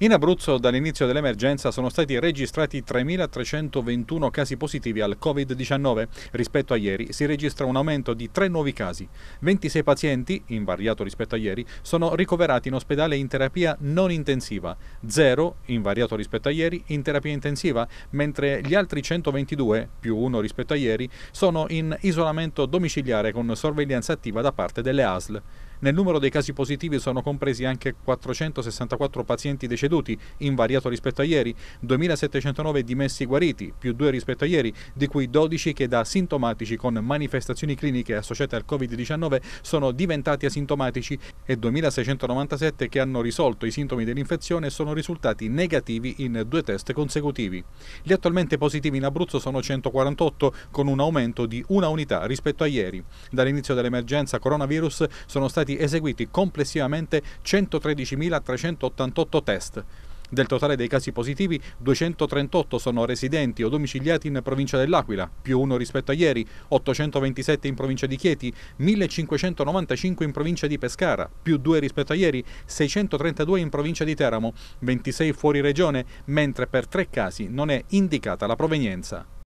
In Abruzzo dall'inizio dell'emergenza sono stati registrati 3.321 casi positivi al Covid-19. Rispetto a ieri si registra un aumento di 3 nuovi casi. 26 pazienti, invariato rispetto a ieri, sono ricoverati in ospedale in terapia non intensiva, 0, invariato rispetto a ieri, in terapia intensiva, mentre gli altri 122, più 1 rispetto a ieri, sono in isolamento domiciliare con sorveglianza attiva da parte delle ASL. Nel numero dei casi positivi sono compresi anche 464 pazienti deceduti, invariato rispetto a ieri, 2.709 dimessi guariti, più 2 rispetto a ieri, di cui 12 che da sintomatici con manifestazioni cliniche associate al Covid-19 sono diventati asintomatici e 2.697 che hanno risolto i sintomi dell'infezione sono risultati negativi in due test consecutivi. Gli attualmente positivi in Abruzzo sono 148 con un aumento di una unità rispetto a ieri. Dall'inizio dell'emergenza coronavirus sono stati stati eseguiti complessivamente 113.388 test. Del totale dei casi positivi, 238 sono residenti o domiciliati in provincia dell'Aquila, più uno rispetto a ieri, 827 in provincia di Chieti, 1595 in provincia di Pescara, più due rispetto a ieri, 632 in provincia di Teramo, 26 fuori regione, mentre per tre casi non è indicata la provenienza.